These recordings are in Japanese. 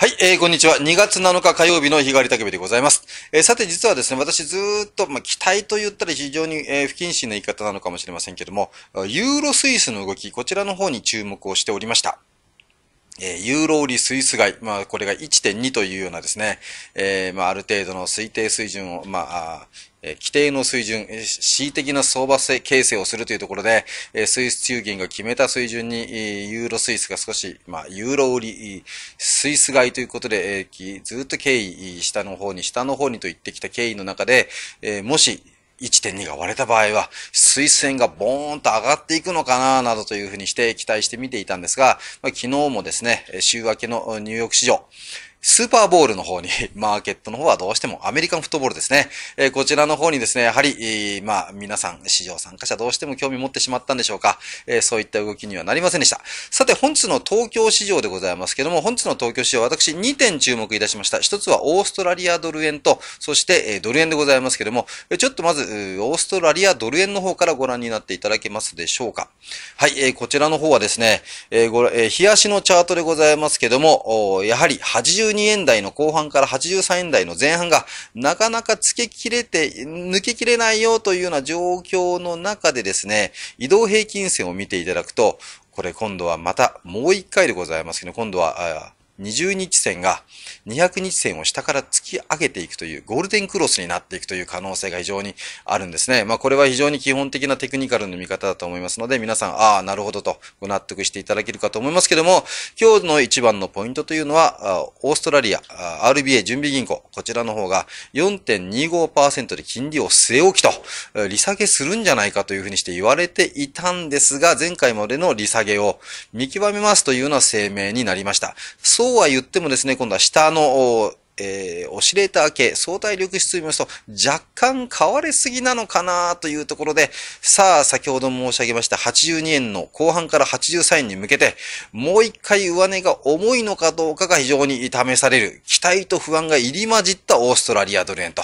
はい、えー、こんにちは。2月7日火曜日の日替わり竹部でございます。えー、さて、実はですね、私ずっと、まあ、期待と言ったら非常に、えー、不謹慎な言い方なのかもしれませんけども、ユーロスイスの動き、こちらの方に注目をしておりました。えユーロ売りスイス買い、まあ、これが1.2というようなですね、えー、まあ、ある程度の推定水準を、まあ、え規定の水準、恣意的な相場性形成をするというところで、えスイス中銀が決めた水準に、ユーロスイスが少し、まあ、ユーロ売り、スイス買いということで、えずっと経緯、下の方に、下の方にと言ってきた経緯の中で、えもし、1.2が割れた場合は、水線がボーンと上がっていくのかな、などというふうにして期待して見ていたんですが、まあ、昨日もですね、週明けのニューヨーク市場、スーパーボールの方に、マーケットの方はどうしてもアメリカンフットボールですね。えー、こちらの方にですね、やはり、えー、まあ、皆さん、市場参加者どうしても興味持ってしまったんでしょうか。えー、そういった動きにはなりませんでした。さて、本日の東京市場でございますけども、本日の東京市場、私2点注目いたしました。1つはオーストラリアドル円と、そして、えドル円でございますけども、ちょっとまず、オーストラリアドル円の方からご覧になっていただけますでしょうか。はい、えこちらの方はですね、えー、ご、えー、日足のチャートでございますけども、やはり82 82円台の後半から83円台の前半が、なかなか付け切れて、抜けきれないよというような状況の中でですね、移動平均線を見ていただくと、これ今度はまたもう一回でございますけど、今度は、20日線が200日線を下から突き上げていくというゴールデンクロスになっていくという可能性が非常にあるんですね。まあこれは非常に基本的なテクニカルの見方だと思いますので皆さん、ああ、なるほどとご納得していただけるかと思いますけども、今日の一番のポイントというのは、オーストラリア、RBA 準備銀行、こちらの方が4.25%で金利を据え置きと、利下げするんじゃないかというふうにして言われていたんですが、前回までの利下げを見極めますというような声明になりました。そうそうは言ってもですね、今度は下の、えー、オシレーター系、相対力質を見ますと、若干変われすぎなのかなというところで、さあ、先ほど申し上げました82円の後半から83円に向けて、もう一回上値が重いのかどうかが非常に試される、期待と不安が入り混じったオーストラリアドル円と、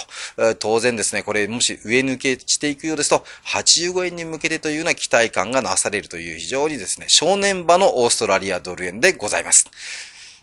当然ですね、これもし上抜けしていくようですと、85円に向けてというような期待感がなされるという非常にですね、正念場のオーストラリアドル円でございます。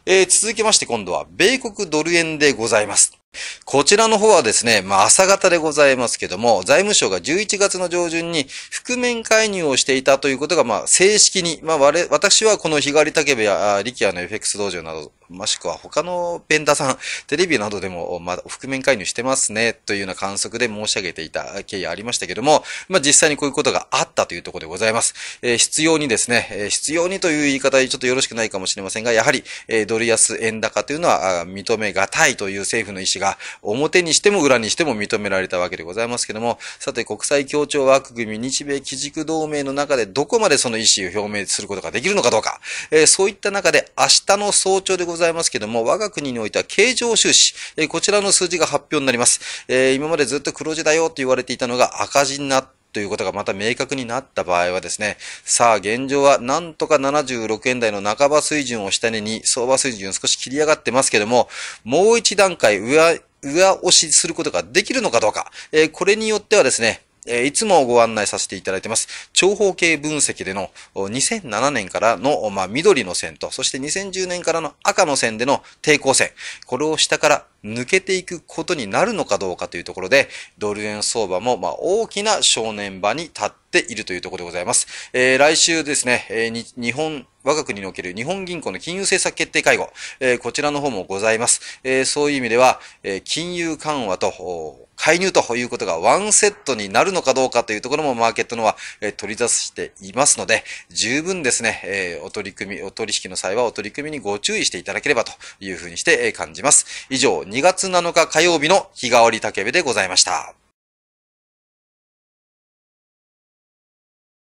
えー、続きまして今度は、米国ドル円でございます。こちらの方はですね、まあ、朝方でございますけども、財務省が11月の上旬に覆面介入をしていたということが、まあ、正式に、まあ、我、私はこの日帰り竹部や力アの FX 道場など、もしくは他のベンダーさん、テレビなどでも、まあ、覆面介入してますね、というような観測で申し上げていた経緯ありましたけども、まあ、実際にこういうことがあったというところでございます。えー、必要にですね、えー、必要にという言い方にちょっとよろしくないかもしれませんが、やはり、えー、ドル安円高というのは認めがたいという政府の意思がが、表にしても裏にしても認められたわけでございますけども、さて国際協調枠組み日米基軸同盟の中でどこまでその意思を表明することができるのかどうか、えー、そういった中で明日の早朝でございますけども、我が国においては経常収支、えー、こちらの数字が発表になります。えー、今までずっと黒字だよと言われていたのが赤字になって、ということがまた明確になった場合はですね、さあ現状はなんとか76円台の半ば水準を下値に相場水準少し切り上がってますけども、もう一段階上、上押しすることができるのかどうか、えー、これによってはですね、えいつもご案内させていただいてます。長方形分析での2007年からの、まあ、緑の線と、そして2010年からの赤の線での抵抗線。これを下から抜けていくことになるのかどうかというところで、ドル円相場も、まあ、大きな正念場に立っているというところでございます。えー、来週ですね、えー、日本、我が国における日本銀行の金融政策決定会合、えー、こちらの方もございます。えー、そういう意味では、えー、金融緩和と介入ということがワンセットになるのかどうかというところもマーケットのは、取り出していますので、十分ですね、お取り組み、お取引の際はお取り組みにご注意していただければというふうにして、感じます。以上、2月7日火曜日の日替わり竹部でございました。